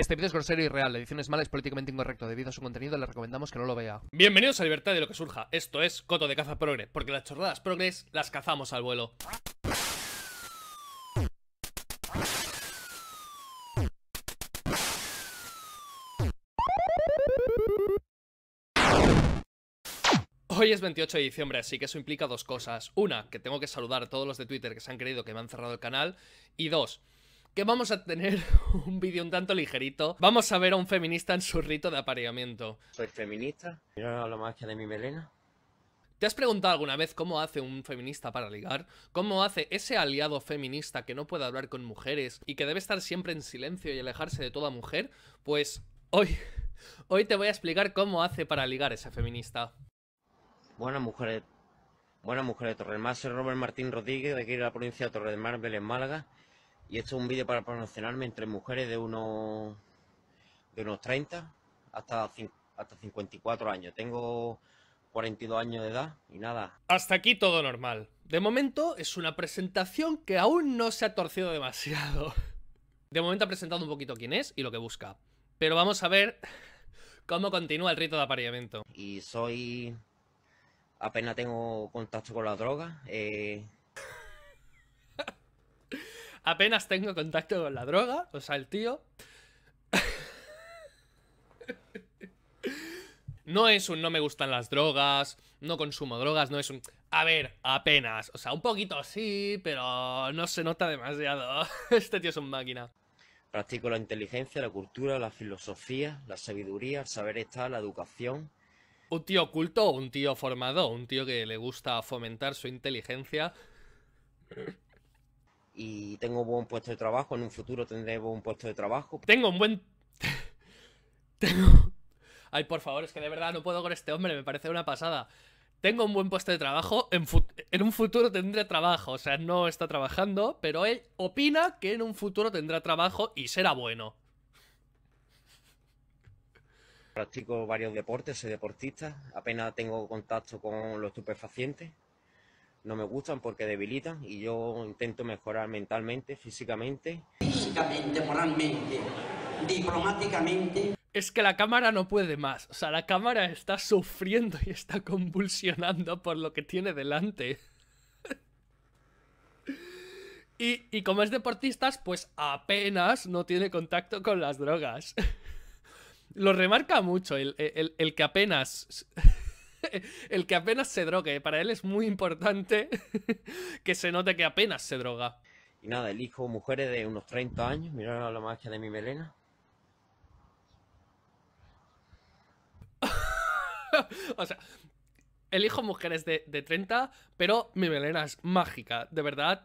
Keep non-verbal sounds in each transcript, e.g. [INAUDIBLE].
Este vídeo es grosero y real, la edición es mala, es políticamente incorrecto. Debido a su contenido, le recomendamos que no lo vea. Bienvenidos a Libertad de lo que surja. Esto es Coto de Caza Progre, porque las chorradas progres las cazamos al vuelo. Hoy es 28 de diciembre, así que eso implica dos cosas. Una, que tengo que saludar a todos los de Twitter que se han creído que me han cerrado el canal. Y dos, que vamos a tener [LAUGHS] un vídeo un tanto ligerito. Vamos a ver a un feminista en su rito de apareamiento. ¿Soy feminista? ¿Yo hablo más que de mi melena? ¿Te has preguntado alguna vez cómo hace un feminista para ligar? ¿Cómo hace ese aliado feminista que no puede hablar con mujeres y que debe estar siempre en silencio y alejarse de toda mujer? Pues hoy, [LAUGHS] hoy te voy a explicar cómo hace para ligar ese feminista. Buenas mujeres, buenas mujeres de Torremás. soy Robert Martín Rodríguez de aquí de la provincia de Mar, Belén, Málaga. Y esto es un vídeo para promocionarme entre mujeres de unos, de unos 30 hasta, hasta 54 años. Tengo 42 años de edad y nada. Hasta aquí todo normal. De momento es una presentación que aún no se ha torcido demasiado. [LAUGHS] De momento ha presentado un poquito quién es y lo que busca. Pero vamos a ver cómo continúa el rito de apareamiento. Y soy... apenas tengo contacto con la droga. Eh, Apenas tengo contacto con la droga, o sea, el tío. No es un no me gustan las drogas, no consumo drogas, no es un... A ver, apenas. O sea, un poquito sí, pero no se nota demasiado. [LAUGHS] Este tío es un máquina. Practico la inteligencia, la cultura, la filosofía, la sabiduría, el saber estar, la educación. Un tío culto, un tío formado, un tío que le gusta fomentar su inteligencia y tengo un buen puesto de trabajo, en un futuro tendré buen puesto de trabajo. Tengo un buen... [LAUGHS] Ay, por favor, es que de verdad no puedo con este hombre, me parece una pasada. Tengo un buen puesto de trabajo, en, en un futuro tendré trabajo, o sea, no está trabajando, pero él opina que en un futuro tendrá trabajo y será bueno. Practico varios deportes, soy deportista, apenas tengo contacto con los estupefacientes no me gustan porque debilitan y yo intento mejorar mentalmente, físicamente. Físicamente, moralmente, diplomáticamente. Es que la cámara no puede más, o sea, la cámara está sufriendo y está convulsionando por lo que tiene delante. [LAUGHS] y, como es deportista, pues apenas no tiene contacto con las drogas. [LAUGHS] Lo remarca mucho el, el que apenas [LAUGHS] el que apenas se drogue. ¿eh? Para él es muy importante [LAUGHS] que se note que apenas se droga. Y nada, elijo mujeres de unos 30 años. Mirad la magia de mi melena. [LAUGHS] o sea, elijo mujeres de, de 30, pero mi melena es mágica. De verdad,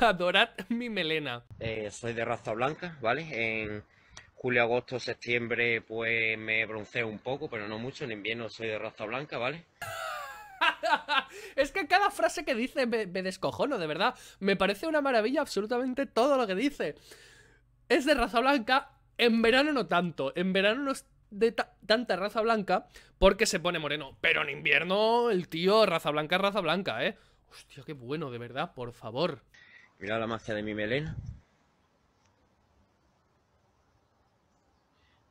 adorad mi melena. Eh, soy de raza blanca, ¿vale? En julio, agosto, septiembre, pues me bronceo un poco, pero no mucho. En invierno soy de raza blanca, ¿vale? [LAUGHS] es que cada frase que dice me, descojono, de verdad. Me parece una maravilla absolutamente todo lo que dice. Es de raza blanca, en verano no tanto. En verano no es de tanta raza blanca porque se pone moreno. Pero en invierno el tío raza blanca raza blanca, ¿eh? Hostia, qué bueno, de verdad, por favor. Mira la magia de mi melena.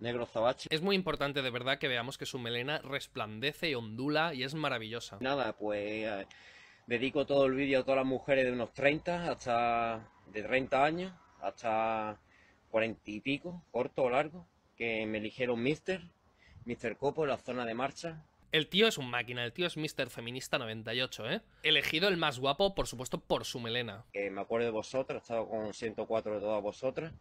negro Es muy importante de verdad que veamos que su melena resplandece y ondula y es maravillosa. Nada, pues eh, dedico todo el vídeo a todas las mujeres de unos 30 hasta de 30 años hasta 40 y pico, corto o largo, que me eligieron Mister, Mister Copo en la zona de marcha. El tío es un máquina, el tío es Mister Feminista 98, ¿eh? Elegido el más guapo, por supuesto, por su melena. me acuerdo de vosotras, he estado con 104 de todas vosotras.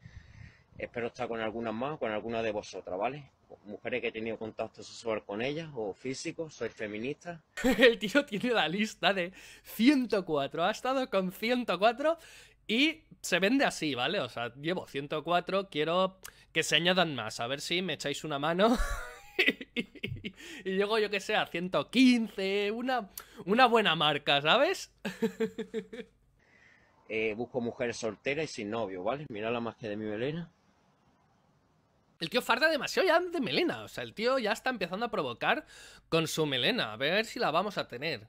Espero estar con algunas más, con alguna de vosotras, ¿vale? Mujeres que he tenido contacto sexual con ellas o físico, soy feminista. [LAUGHS] El tío tiene la lista de 104, ha estado con 104 y se vende así, ¿vale? O sea, llevo 104, quiero que se añadan más, a ver si me echáis una mano. [LAUGHS] y llego yo que sé a 115, una, una buena marca, ¿sabes? [LAUGHS] Eh, busco mujeres solteras y sin novio, ¿vale? Mira la más que de mi velena. El tío farda demasiado ya de melena. O sea, el tío ya está empezando a provocar con su melena. A ver si la vamos a tener.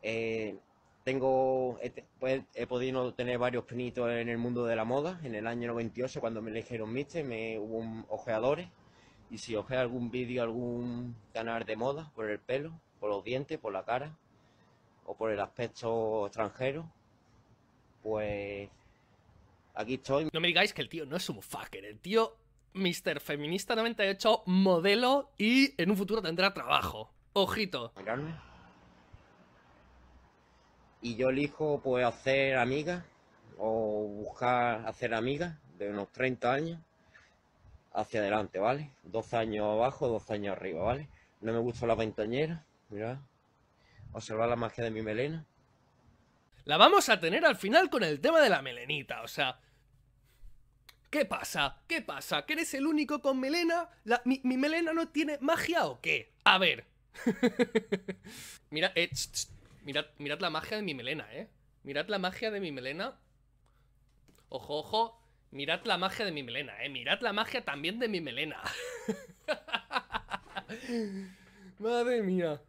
Eh, tengo, he, pues, he podido tener varios pinitos en el mundo de la moda. En el año 98, cuando me eligieron Mister, me hubo un, ojeadores. Y si ojea algún vídeo, algún canal de moda, por el pelo, por los dientes, por la cara, o por el aspecto extranjero, pues aquí estoy. No me digáis que el tío no es un fucker. El tío Mr. Feminista 98, modelo y en un futuro tendrá trabajo. Ojito. Y yo elijo pues hacer amiga o buscar hacer amiga de unos 30 años hacia adelante, ¿vale? Dos años abajo, dos años arriba, ¿vale? No me gusta la ventañera, Mira, Observar la magia de mi melena. La vamos a tener al final con el tema de la melenita, o sea, ¿Qué pasa? ¿Qué pasa? ¿Que eres el único con melena? mi, melena no tiene magia o qué? A ver. [LAUGHS] Mira, eh, mirad, la magia de mi melena, ¿eh? Mirad la magia de mi melena. Ojo, ojo. Mirad la magia de mi melena, ¿eh? Mirad la magia también de mi melena. [LAUGHS] Madre mía.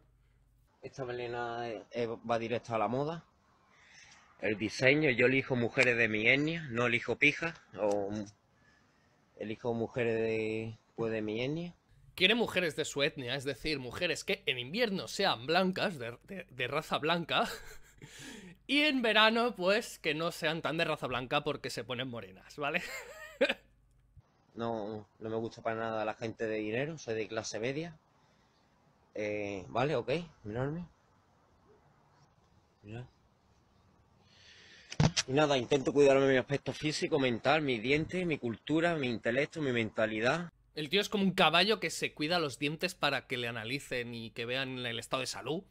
Esta melena eh, va directo a la moda el diseño, yo elijo mujeres de mi etnia, no elijo pija, o elijo mujeres de, pues, de mi etnia. Quiere mujeres de su etnia, es decir, mujeres que en invierno sean blancas, de, raza blanca, [LAUGHS] y en verano, pues, que no sean tan de raza blanca porque se ponen morenas, ¿vale? [LAUGHS] no, no me gusta para nada la gente de dinero, soy de clase media. Eh, vale, ok, mirarme. Mirad. Y nada, intento cuidarme mi aspecto físico, mental, mis dientes, mi cultura, mi intelecto, mi mentalidad. El tío es como un caballo que se cuida los dientes para que le analicen y que vean el estado de salud.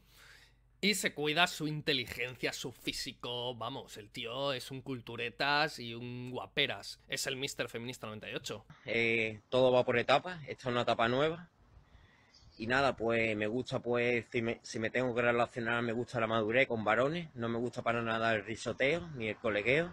Y se cuida su inteligencia, su físico. Vamos, el tío es un culturetas y un guaperas. Es el Mister Feminista 98. Eh, todo va por etapas. Esta es una etapa nueva. Y nada, pues me gusta, pues, si me, tengo que relacionar, me gusta la madurez con varones, no me gusta para nada el risoteo ni el colegueo.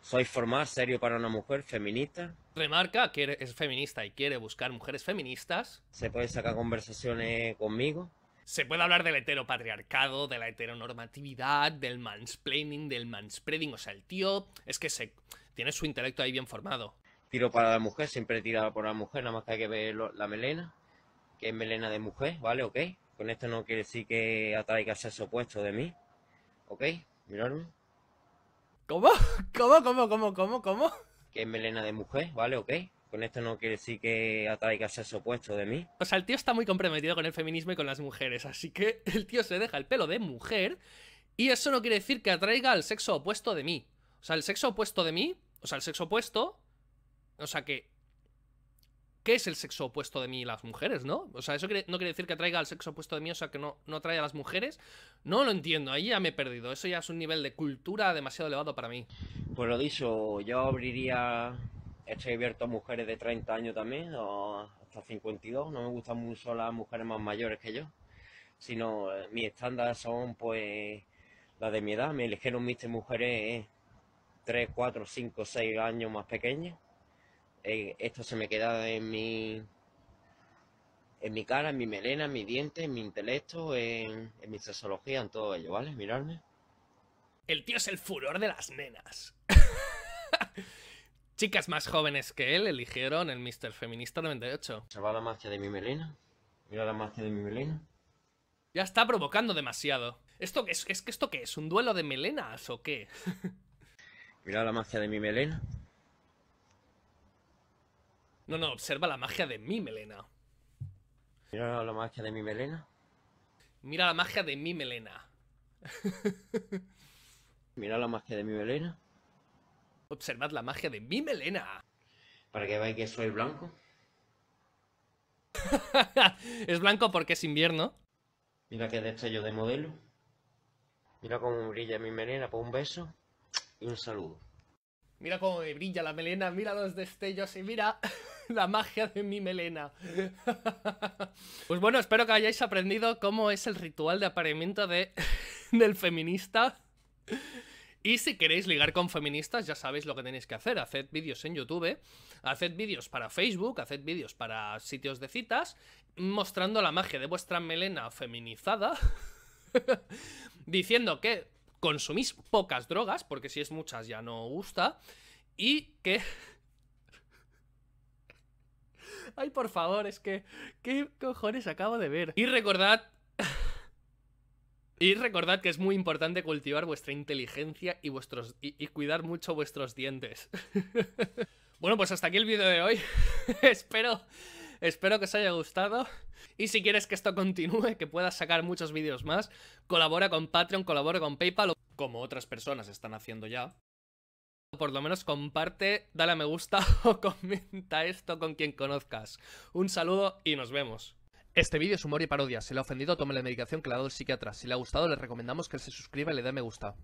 Soy formal, serio para una mujer, feminista. Remarca que es feminista y quiere buscar mujeres feministas. Se puede sacar conversaciones conmigo. Se puede hablar del heteropatriarcado, de la heteronormatividad, del mansplaining, del manspreading. O sea, el tío es que se tiene su intelecto ahí bien formado. Tiro para la mujer, siempre he tirado por la mujer, nada más que hay que ver la melena que es melena de mujer, ¿vale? ¿Ok? Con esto no quiere decir que atraiga sexo opuesto de mí, ¿ok? Miradme. ¿Cómo? [LAUGHS] ¿Cómo, cómo, cómo, cómo, cómo? Que es melena de mujer, ¿vale? ¿Ok? Con esto no quiere decir que atraiga sexo opuesto de mí. O sea, el tío está muy comprometido con el feminismo y con las mujeres, así que [LAUGHS] el tío se deja el pelo de mujer y eso no quiere decir que atraiga al sexo opuesto de mí. O sea, el sexo opuesto de mí, o sea, el sexo opuesto, o sea, que ¿Qué es el sexo opuesto de mí y las mujeres, no? O sea, eso no quiere decir que traiga al sexo opuesto de mí, o sea, que no, no a las mujeres. No lo entiendo, ahí ya me he perdido. Eso ya es un nivel de cultura demasiado elevado para mí. Pues lo dicho, yo abriría. Estoy abierto a mujeres de 30 años también, o hasta 52. No me gustan mucho las mujeres más mayores que yo. Sino, eh, mis estándares son, pues, las de mi edad. Me eligieron mis mujeres 3, 4, 5, 6 años más pequeñas esto se me queda en mi, en mi cara, en mi melena, en mi diente, en mi intelecto, en, en mi sexología, en todo ello, ¿vale? Mirarme. El tío es el furor de las nenas. [LAUGHS] Chicas más jóvenes que él eligieron el Mr. Feminista 98. Se la magia de mi melena. Mira la mafia de mi melena. Ya está provocando demasiado. ¿Esto es, es, ¿Esto qué es? ¿Un duelo de melenas o qué? [LAUGHS] Mira la magia de mi melena. No, no, observa la magia de mi melena. Mira la magia de mi melena. Mira la magia de mi melena. Mira la magia de mi melena. Observad la magia de mi melena. Para que veáis que soy blanco. [LAUGHS] es blanco porque es invierno. Mira qué destello de modelo. Mira cómo brilla mi melena. por pues un beso y un saludo. Mira cómo me brilla la melena, mira los destellos y mira [LAUGHS] la magia de mi melena. [LAUGHS] Pues bueno, espero que hayáis aprendido cómo es el ritual de apareamiento de, [LAUGHS] del feminista. Y si queréis ligar con feministas, ya sabéis lo que tenéis que hacer. Haced vídeos en YouTube, haced vídeos para Facebook, haced vídeos para sitios de citas, mostrando la magia de vuestra melena feminizada, diciendo que consumís pocas drogas, porque si es muchas ya no gusta, y que... [LAUGHS] Ay, por favor, es que... ¿Qué cojones acabo de ver? Y recordad... y recordad que es muy importante cultivar vuestra inteligencia y, vuestros, y, y cuidar mucho vuestros dientes. [LAUGHS] bueno, pues hasta aquí el vídeo de hoy. [LAUGHS] Espero Espero que os haya gustado. Y si quieres que esto continúe, que puedas sacar muchos vídeos más, colabora con Patreon, colabora con PayPal, o como otras personas están haciendo ya. Por lo menos comparte, dale a me gusta [LAUGHS] o comenta esto con quien conozcas. Un saludo y nos vemos. Este vídeo es humor y parodia. Si le ha ofendido, tome la medicación que le ha dado el psiquiatra. Si le ha gustado, le recomendamos que se suscriba y le dé me gusta.